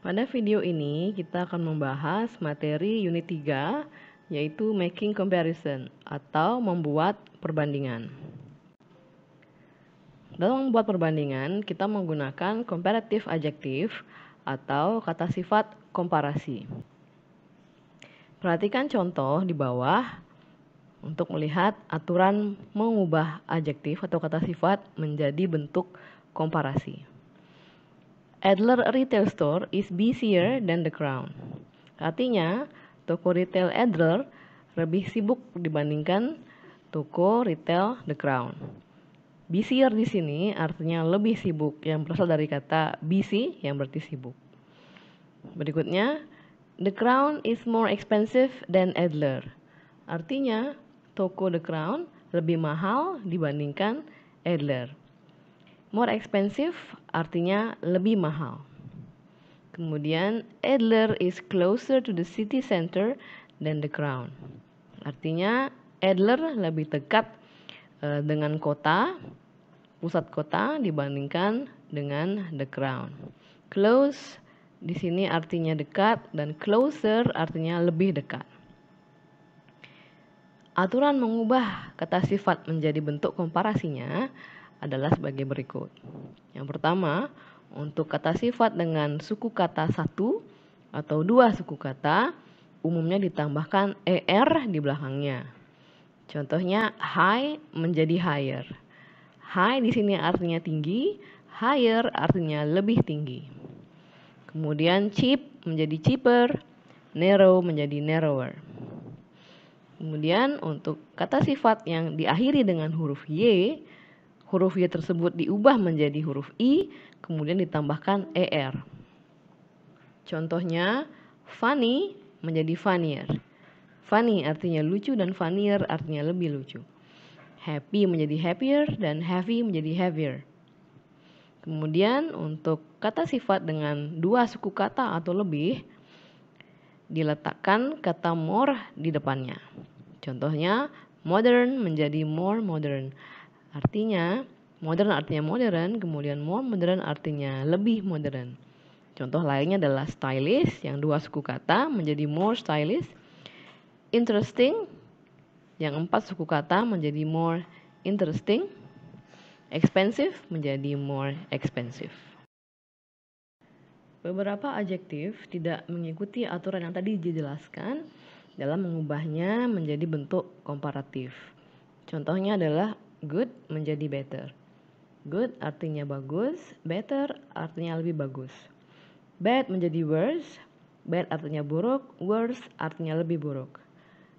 Pada video ini kita akan membahas materi unit 3 yaitu making comparison atau membuat perbandingan. Dalam membuat perbandingan, kita menggunakan comparative adjective atau kata sifat komparasi. Perhatikan contoh di bawah untuk melihat aturan mengubah adjektif atau kata sifat menjadi bentuk komparasi. Adler Retail Store is busier than The Crown. Artinya, toko retail Adler lebih sibuk dibandingkan toko retail The Crown. Busier di sini artinya lebih sibuk yang berasal dari kata busy yang berarti sibuk. Berikutnya, The Crown is more expensive than Adler. Artinya, toko The Crown lebih mahal dibandingkan Adler. More expensive artinya lebih mahal. Kemudian Adler is closer to the city center than the crown. Artinya Adler lebih dekat eh, dengan kota, pusat kota dibandingkan dengan the crown. Close di sini artinya dekat dan closer artinya lebih dekat. Aturan mengubah kata sifat menjadi bentuk komparasinya adalah sebagai berikut. Yang pertama, untuk kata sifat dengan suku kata satu atau dua suku kata, umumnya ditambahkan er di belakangnya. Contohnya high menjadi higher. High di sini artinya tinggi, higher artinya lebih tinggi. Kemudian cheap menjadi cheaper, narrow menjadi narrower. Kemudian untuk kata sifat yang diakhiri dengan huruf y huruf Y tersebut diubah menjadi huruf I, kemudian ditambahkan ER. Contohnya, funny menjadi funnier. Funny artinya lucu dan funnier artinya lebih lucu. Happy menjadi happier dan heavy menjadi heavier. Kemudian untuk kata sifat dengan dua suku kata atau lebih, diletakkan kata more di depannya. Contohnya, modern menjadi more modern. Artinya, modern artinya modern, kemudian more modern artinya lebih modern. Contoh lainnya adalah stylish yang dua suku kata menjadi more stylish, interesting yang empat suku kata menjadi more interesting, expensive menjadi more expensive. Beberapa adjektif tidak mengikuti aturan yang tadi dijelaskan dalam mengubahnya menjadi bentuk komparatif. Contohnya adalah good menjadi better. Good artinya bagus, better artinya lebih bagus. Bad menjadi worse, bad artinya buruk, worse artinya lebih buruk.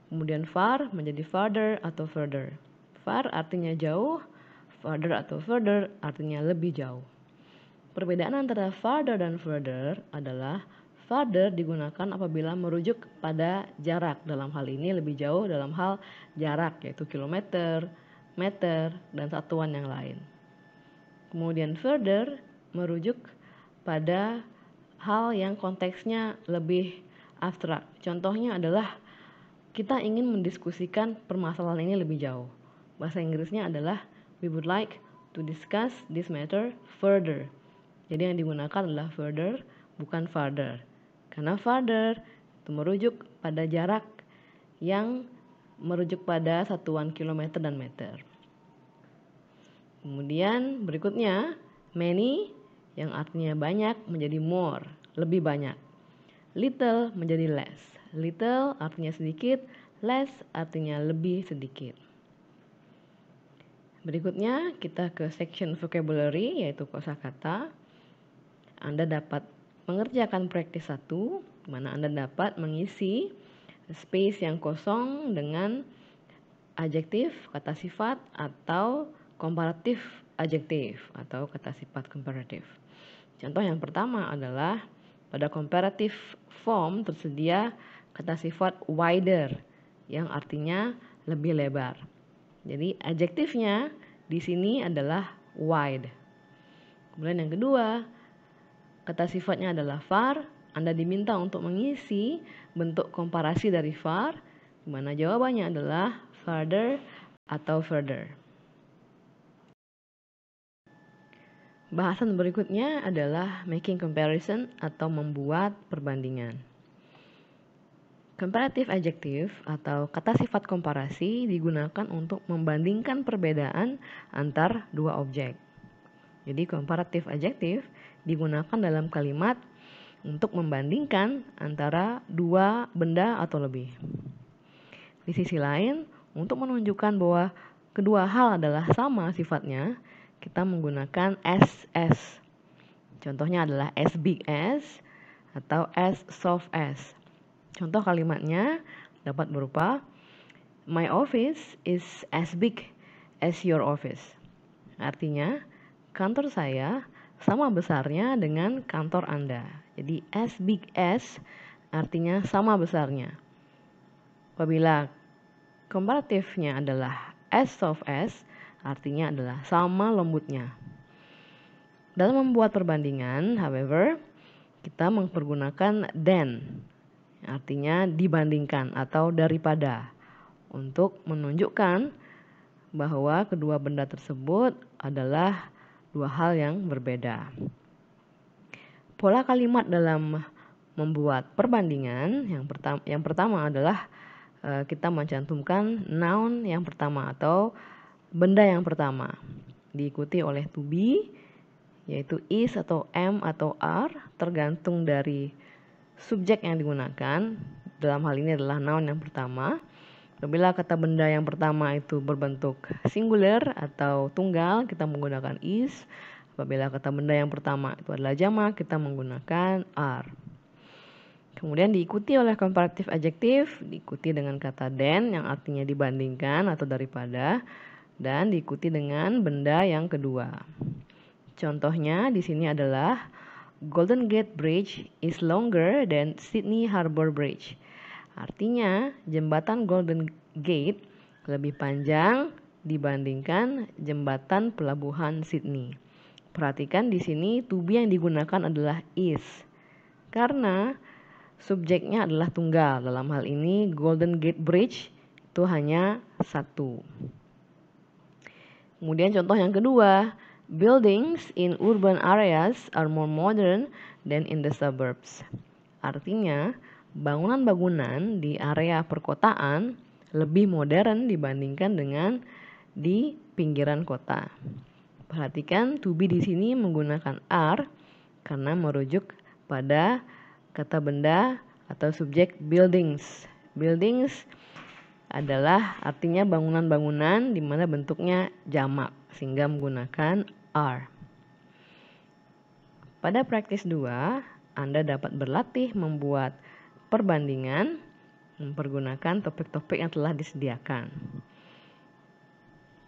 Kemudian far menjadi farther atau further. Far artinya jauh, farther atau further artinya lebih jauh. Perbedaan antara farther dan further adalah farther digunakan apabila merujuk pada jarak dalam hal ini lebih jauh dalam hal jarak yaitu kilometer, meter, dan satuan yang lain. Kemudian further merujuk pada hal yang konteksnya lebih abstrak. Contohnya adalah kita ingin mendiskusikan permasalahan ini lebih jauh. Bahasa Inggrisnya adalah we would like to discuss this matter further. Jadi yang digunakan adalah further bukan farther. Karena farther itu merujuk pada jarak yang merujuk pada satuan kilometer dan meter. Kemudian berikutnya many yang artinya banyak menjadi more, lebih banyak. Little menjadi less. Little artinya sedikit, less artinya lebih sedikit. Berikutnya kita ke section vocabulary yaitu kosakata. Anda dapat mengerjakan praktis 1 mana Anda dapat mengisi space yang kosong dengan adjektif, kata sifat, atau komparatif adjektif atau kata sifat komparatif. Contoh yang pertama adalah pada comparative form tersedia kata sifat wider yang artinya lebih lebar. Jadi adjektifnya di sini adalah wide. Kemudian yang kedua, kata sifatnya adalah far anda diminta untuk mengisi bentuk komparasi dari far, di mana jawabannya adalah farther atau further. Bahasan berikutnya adalah making comparison atau membuat perbandingan. Comparative adjective atau kata sifat komparasi digunakan untuk membandingkan perbedaan antar dua objek. Jadi comparative adjective digunakan dalam kalimat untuk membandingkan antara dua benda atau lebih. Di sisi lain, untuk menunjukkan bahwa kedua hal adalah sama sifatnya, kita menggunakan SS. Contohnya adalah as big as atau as soft as. Contoh kalimatnya dapat berupa My office is as big as your office. Artinya, kantor saya sama besarnya dengan kantor Anda. Jadi as big as artinya sama besarnya. Apabila komparatifnya adalah as soft as artinya adalah sama lembutnya. Dalam membuat perbandingan, however, kita mempergunakan than artinya dibandingkan atau daripada untuk menunjukkan bahwa kedua benda tersebut adalah dua hal yang berbeda pola kalimat dalam membuat perbandingan yang pertama yang pertama adalah e, kita mencantumkan noun yang pertama atau benda yang pertama diikuti oleh to be yaitu is atau am atau are tergantung dari subjek yang digunakan dalam hal ini adalah noun yang pertama Bila kata benda yang pertama itu berbentuk singular atau tunggal, kita menggunakan is. Apabila kata benda yang pertama itu adalah jamak, kita menggunakan are. Kemudian diikuti oleh komparatif adjektif, diikuti dengan kata dan yang artinya dibandingkan atau daripada dan diikuti dengan benda yang kedua. Contohnya di sini adalah Golden Gate Bridge is longer than Sydney Harbour Bridge. Artinya, jembatan Golden Gate lebih panjang dibandingkan jembatan pelabuhan Sydney. Perhatikan di sini to be yang digunakan adalah is. Karena subjeknya adalah tunggal. Dalam hal ini Golden Gate Bridge itu hanya satu. Kemudian contoh yang kedua, buildings in urban areas are more modern than in the suburbs. Artinya, bangunan-bangunan di area perkotaan lebih modern dibandingkan dengan di pinggiran kota. Perhatikan to be di sini menggunakan are karena merujuk pada kata benda atau subjek buildings. Buildings adalah artinya bangunan-bangunan di mana bentuknya jamak sehingga menggunakan are. Pada praktis 2, Anda dapat berlatih membuat perbandingan mempergunakan topik-topik yang telah disediakan.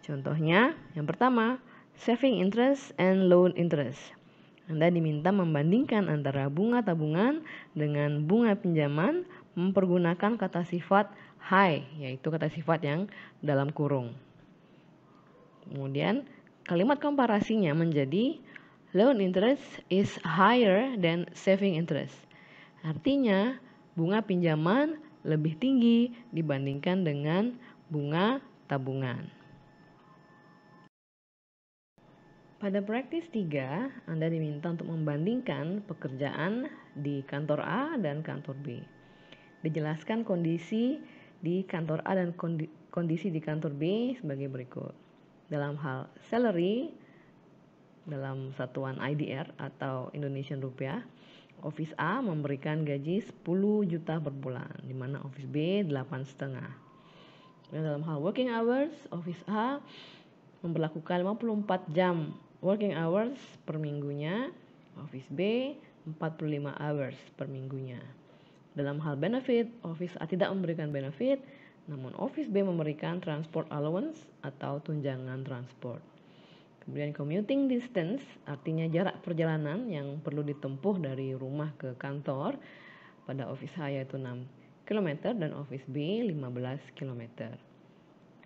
Contohnya, yang pertama, saving interest and loan interest. Anda diminta membandingkan antara bunga tabungan dengan bunga pinjaman mempergunakan kata sifat high, yaitu kata sifat yang dalam kurung. Kemudian, kalimat komparasinya menjadi loan interest is higher than saving interest. Artinya, bunga pinjaman lebih tinggi dibandingkan dengan bunga tabungan. Pada praktis 3, Anda diminta untuk membandingkan pekerjaan di kantor A dan kantor B. Dijelaskan kondisi di kantor A dan kondisi di kantor B sebagai berikut. Dalam hal salary, dalam satuan IDR atau Indonesian Rupiah, Office A memberikan gaji 10 juta per bulan, di mana Office B 8,5. Dalam hal working hours, Office A memperlakukan 54 jam working hours per minggunya, Office B 45 hours per minggunya. Dalam hal benefit, Office A tidak memberikan benefit, namun Office B memberikan transport allowance atau tunjangan transport. Kemudian commuting distance artinya jarak perjalanan yang perlu ditempuh dari rumah ke kantor pada office A yaitu 6 km dan office B 15 km.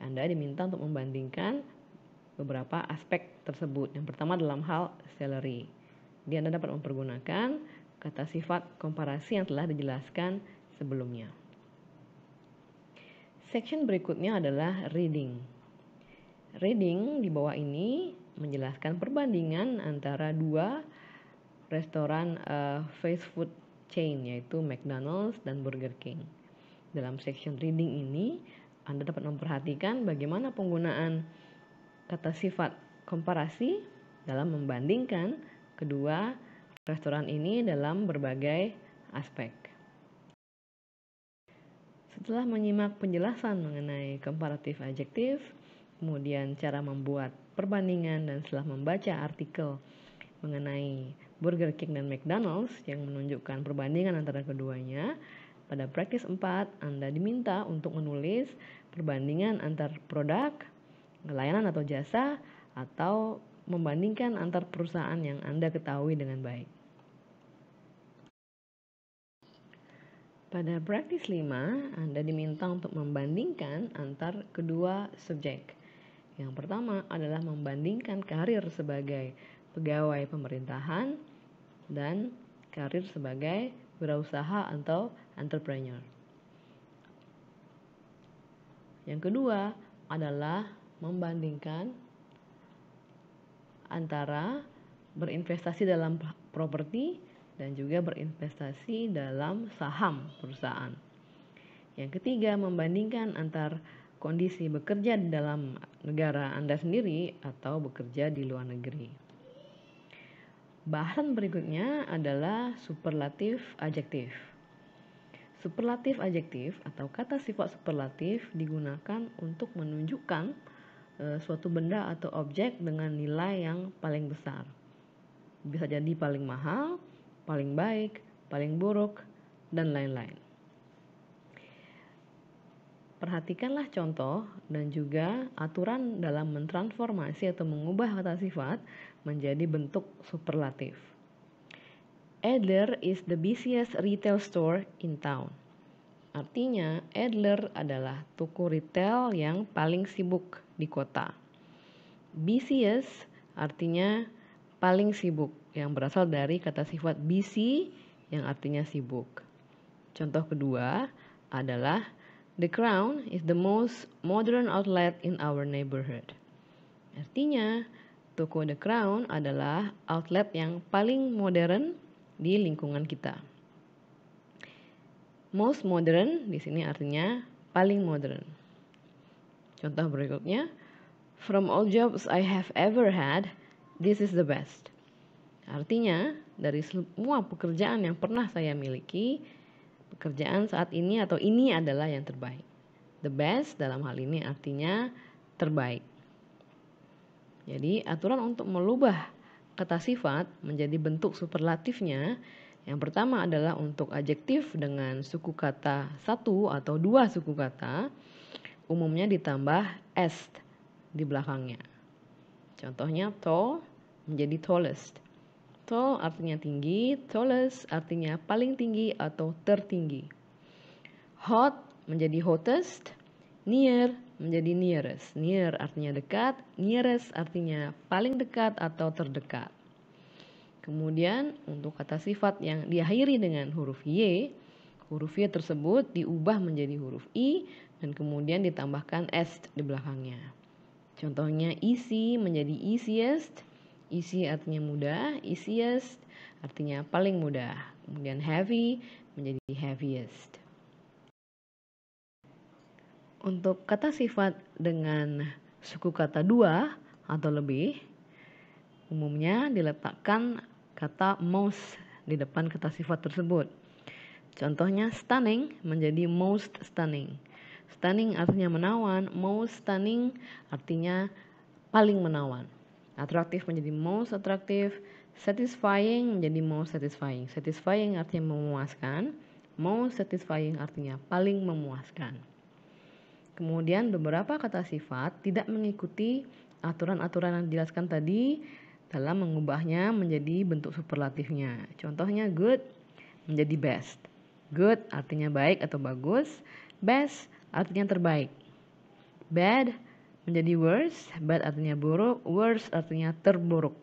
Anda diminta untuk membandingkan beberapa aspek tersebut. Yang pertama dalam hal salary. Jadi Anda dapat mempergunakan kata sifat komparasi yang telah dijelaskan sebelumnya. Section berikutnya adalah reading. Reading di bawah ini menjelaskan perbandingan antara dua restoran uh, fast food chain yaitu McDonald's dan Burger King. Dalam section reading ini, Anda dapat memperhatikan bagaimana penggunaan kata sifat komparasi dalam membandingkan kedua restoran ini dalam berbagai aspek. Setelah menyimak penjelasan mengenai komparatif adjektif, kemudian cara membuat perbandingan dan setelah membaca artikel mengenai Burger King dan McDonald's yang menunjukkan perbandingan antara keduanya, pada praktis 4 Anda diminta untuk menulis perbandingan antar produk, layanan atau jasa atau membandingkan antar perusahaan yang Anda ketahui dengan baik. Pada praktis 5, Anda diminta untuk membandingkan antar kedua subjek. Yang pertama adalah membandingkan karir sebagai pegawai pemerintahan dan karir sebagai wirausaha atau entrepreneur. Yang kedua adalah membandingkan antara berinvestasi dalam properti dan juga berinvestasi dalam saham perusahaan. Yang ketiga, membandingkan antar kondisi bekerja di dalam negara Anda sendiri atau bekerja di luar negeri. Bahan berikutnya adalah superlatif adjektif. Superlatif adjektif atau kata sifat superlatif digunakan untuk menunjukkan Eh, suatu benda atau objek dengan nilai yang paling besar. Bisa jadi paling mahal, paling baik, paling buruk, dan lain-lain. Perhatikanlah contoh dan juga aturan dalam mentransformasi atau mengubah kata sifat menjadi bentuk superlatif. Adler is the busiest retail store in town. Artinya, Adler adalah toko retail yang paling sibuk di kota. Busiest artinya paling sibuk, yang berasal dari kata sifat busy yang artinya sibuk. Contoh kedua adalah The Crown is the most modern outlet in our neighborhood. Artinya, toko The Crown adalah outlet yang paling modern di lingkungan kita. Most modern di sini artinya paling modern. Contoh berikutnya, from all jobs I have ever had, this is the best. Artinya, dari semua pekerjaan yang pernah saya miliki, pekerjaan saat ini atau ini adalah yang terbaik. The best dalam hal ini artinya terbaik. Jadi, aturan untuk melubah kata sifat menjadi bentuk superlatifnya yang pertama adalah untuk adjektif dengan suku kata satu atau dua suku kata, umumnya ditambah est di belakangnya. Contohnya tall menjadi tallest. Tall artinya tinggi, tallest artinya paling tinggi atau tertinggi. Hot menjadi hottest, near menjadi nearest. Near artinya dekat, nearest artinya paling dekat atau terdekat. Kemudian untuk kata sifat yang diakhiri dengan huruf Y, huruf Y tersebut diubah menjadi huruf I dan kemudian ditambahkan S di belakangnya. Contohnya isi menjadi easiest, easy artinya mudah, easiest artinya paling mudah. Kemudian heavy menjadi heaviest. Untuk kata sifat dengan suku kata dua atau lebih, umumnya diletakkan kata most di depan kata sifat tersebut. Contohnya stunning menjadi most stunning. Stunning artinya menawan, most stunning artinya paling menawan. Atraktif menjadi most attractive. satisfying menjadi most satisfying. Satisfying artinya memuaskan, most satisfying artinya paling memuaskan. Kemudian beberapa kata sifat tidak mengikuti aturan-aturan yang dijelaskan tadi dalam mengubahnya menjadi bentuk superlatifnya. Contohnya good menjadi best. Good artinya baik atau bagus, best artinya terbaik. Bad menjadi worse, bad artinya buruk, worse artinya terburuk.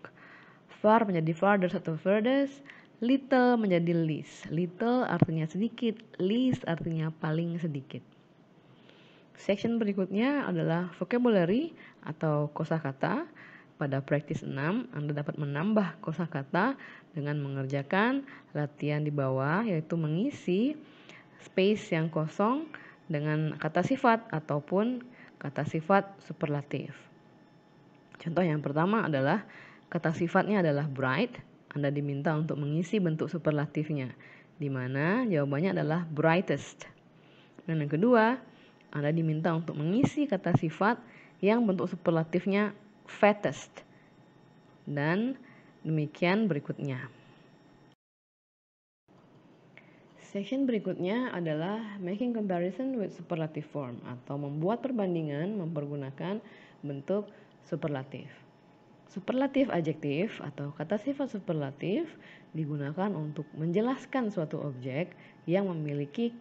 Far menjadi farthest atau furthest, little menjadi least. Little artinya sedikit, least artinya paling sedikit. Section berikutnya adalah vocabulary atau kosakata. kata pada praktis 6, Anda dapat menambah kosakata dengan mengerjakan latihan di bawah yaitu mengisi space yang kosong dengan kata sifat ataupun kata sifat superlatif. Contoh yang pertama adalah kata sifatnya adalah bright, Anda diminta untuk mengisi bentuk superlatifnya di mana jawabannya adalah brightest. Dan yang kedua, Anda diminta untuk mengisi kata sifat yang bentuk superlatifnya fattest. Dan demikian berikutnya. Section berikutnya adalah making comparison with superlative form atau membuat perbandingan mempergunakan bentuk superlatif. Superlatif adjektif atau kata sifat superlatif digunakan untuk menjelaskan suatu objek yang memiliki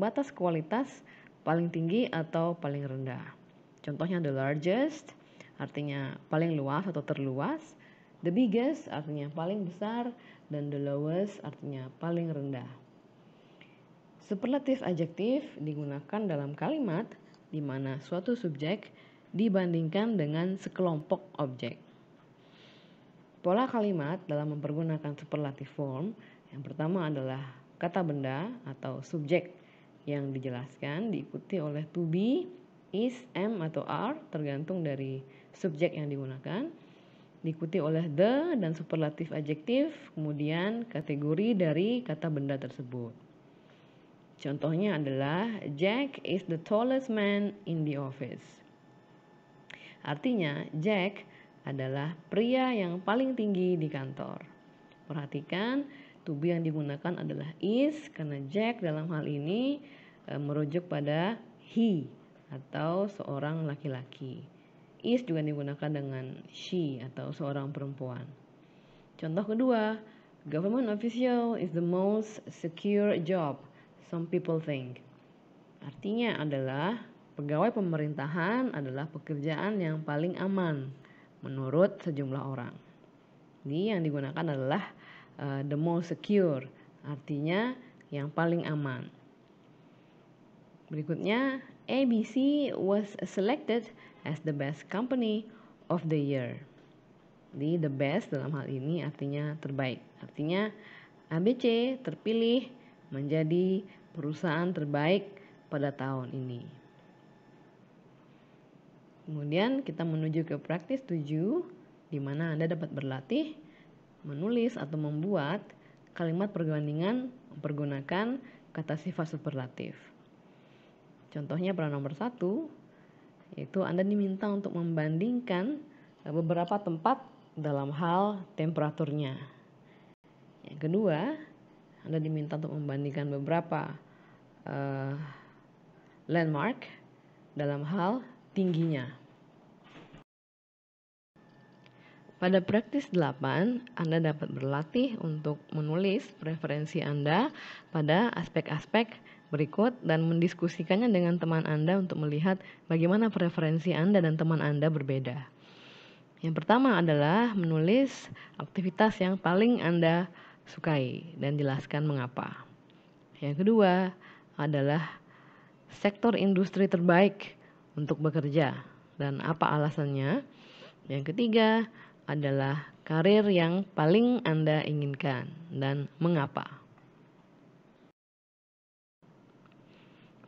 batas kualitas paling tinggi atau paling rendah. Contohnya the largest, artinya paling luas atau terluas, the biggest artinya paling besar, dan the lowest artinya paling rendah. Superlatif adjektif digunakan dalam kalimat di mana suatu subjek dibandingkan dengan sekelompok objek. Pola kalimat dalam mempergunakan superlatif form yang pertama adalah kata benda atau subjek yang dijelaskan diikuti oleh to be is, am, atau are tergantung dari subjek yang digunakan diikuti oleh the dan superlatif adjektif, kemudian kategori dari kata benda tersebut. Contohnya adalah Jack is the tallest man in the office. Artinya, Jack adalah pria yang paling tinggi di kantor. Perhatikan, to yang digunakan adalah is karena Jack dalam hal ini e, merujuk pada he atau seorang laki-laki. Is juga digunakan dengan she atau seorang perempuan. Contoh kedua, government official is the most secure job some people think. Artinya adalah pegawai pemerintahan adalah pekerjaan yang paling aman menurut sejumlah orang. Ini yang digunakan adalah uh, the most secure, artinya yang paling aman. Berikutnya ABC was selected as the best company of the year. Jadi the best dalam hal ini artinya terbaik. Artinya ABC terpilih menjadi perusahaan terbaik pada tahun ini. Kemudian kita menuju ke praktis 7 di mana Anda dapat berlatih menulis atau membuat kalimat perbandingan menggunakan kata sifat superlatif. Contohnya pada nomor satu, yaitu Anda diminta untuk membandingkan eh, beberapa tempat dalam hal temperaturnya. Yang kedua, Anda diminta untuk membandingkan beberapa uh, landmark dalam hal tingginya. Pada praktis 8, Anda dapat berlatih untuk menulis preferensi Anda pada aspek-aspek berikut dan mendiskusikannya dengan teman Anda untuk melihat bagaimana preferensi Anda dan teman Anda berbeda. Yang pertama adalah menulis aktivitas yang paling Anda sukai dan jelaskan mengapa. Yang kedua adalah sektor industri terbaik untuk bekerja dan apa alasannya. Yang ketiga adalah karir yang paling Anda inginkan dan mengapa.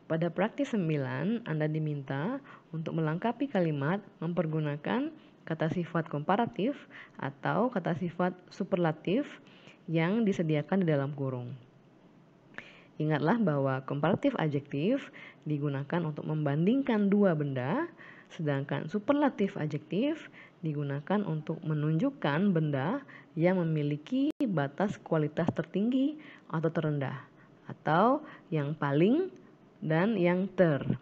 Pada praktis 9, Anda diminta untuk melengkapi kalimat mempergunakan kata sifat komparatif atau kata sifat superlatif yang disediakan di dalam kurung. Ingatlah bahwa komparatif adjektif digunakan untuk membandingkan dua benda, sedangkan superlatif adjektif digunakan untuk menunjukkan benda yang memiliki batas kualitas tertinggi atau terendah atau yang paling dan yang ter.